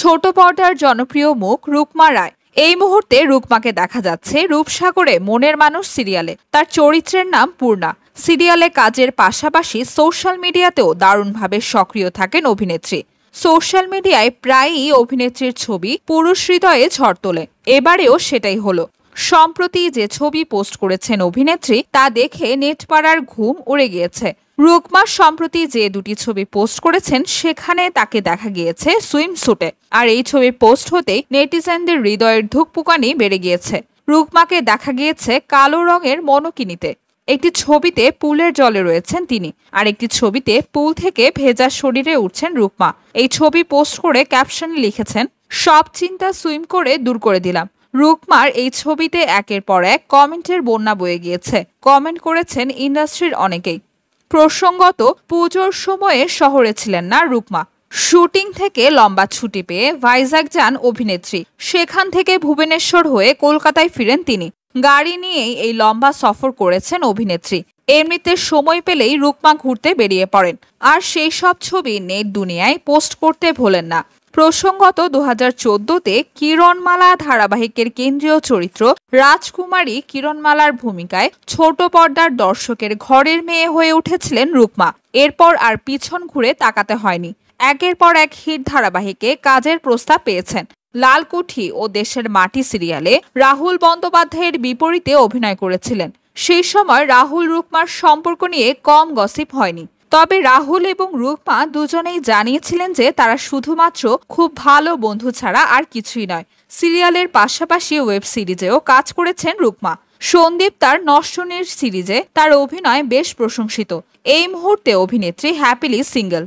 ছোট পর্দার জনপ্রিয় মুখ রূপমা রায় এই মুহূর্তে রূপমাকে দেখা যাচ্ছে রূপসাগরে মনের মানুষ সিরিয়ালে তার চরিত্রের নাম পূর্ণা সিরিয়ালে কাজের পাশাপাশি সোশ্যাল মিডিয়াতেও দারুণভাবে সক্রিয় থাকেন অভিনেত্রী সোশ্যাল মিডিয়ায় প্রায়ই অভিনেত্রীর ছবি পুরুষ হৃদয়ে ঝড় তোলে এবারেও সেটাই হলো সম্প্রতি যে ছবি পোস্ট করেছেন অভিনেত্রী তা দেখে নেটপাড়ার ঘুম উড়ে গিয়েছে রুকমা সম্প্রতি যে দুটি ছবি পোস্ট করেছেন সেখানে তাকে দেখা গিয়েছে সুইম সুটে আর এই ছবি পোস্ট হতেই নেটিজেনদের হৃদয়ের ধুকপুকানি বেড়ে গিয়েছে রুকমাকে দেখা গিয়েছে কালো রঙের মনোকিনিতে একটি ছবিতে পুলের জলে রয়েছেন তিনি আর একটি ছবিতে পুল থেকে ভেজা শরীরে উঠছেন রুকমা এই ছবি পোস্ট করে ক্যাপশন লিখেছেন সব চিন্তা সুইম করে দূর করে দিলাম রুকমার এই ছবিতে একের পর এক কমেন্টের বন্যা বয়ে গিয়েছে কমেন্ট করেছেন ইন্ডাস্ট্রির অনেকেই প্রসঙ্গত পুজোর সময়ে শহরে ছিলেন না রুকমা শুটিং থেকে লম্বা ছুটি পেয়ে ভাইজাক যান অভিনেত্রী সেখান থেকে ভুবনেশ্বর হয়ে কলকাতায় ফিরেন তিনি গাড়ি নিয়েই এই লম্বা সফর করেছেন অভিনেত্রী এমনিতে সময় পেলেই রুকমা ঘুরতে বেরিয়ে পড়েন আর সেই সব ছবি নেট দুনিয়ায় পোস্ট করতে ভোলেন না প্রসঙ্গত দু হাজার চোদ্দতে কিরণমালা ধারাবাহিকের কেন্দ্রীয় চরিত্র রাজকুমারী কিরণমালার ভূমিকায় ছোট পর্দার দর্শকের ঘরের মেয়ে হয়ে উঠেছিলেন রূপমা এরপর আর পিছন ঘুরে তাকাতে হয়নি একের পর এক হিট ধারাবাহিকে কাজের প্রস্তাব পেয়েছেন লালকুঠি ও দেশের মাটি সিরিয়ালে রাহুল বন্দ্যোপাধ্যায়ের বিপরীতে অভিনয় করেছিলেন সেই সময় রাহুল রূপমার সম্পর্ক নিয়ে কম গসিপ হয়নি তবে রাহুল এবং রূপমা দুজনেই জানিয়েছিলেন যে তারা শুধুমাত্র খুব ভালো বন্ধু ছাড়া আর কিছুই নয় সিরিয়ালের পাশাপাশি ওয়েব সিরিজেও কাজ করেছেন রূপমা সন্দীপ তার নষ্টনের সিরিজে তার অভিনয় বেশ প্রশংসিত এই মুহূর্তে অভিনেত্রী হ্যাপিলি সিঙ্গেল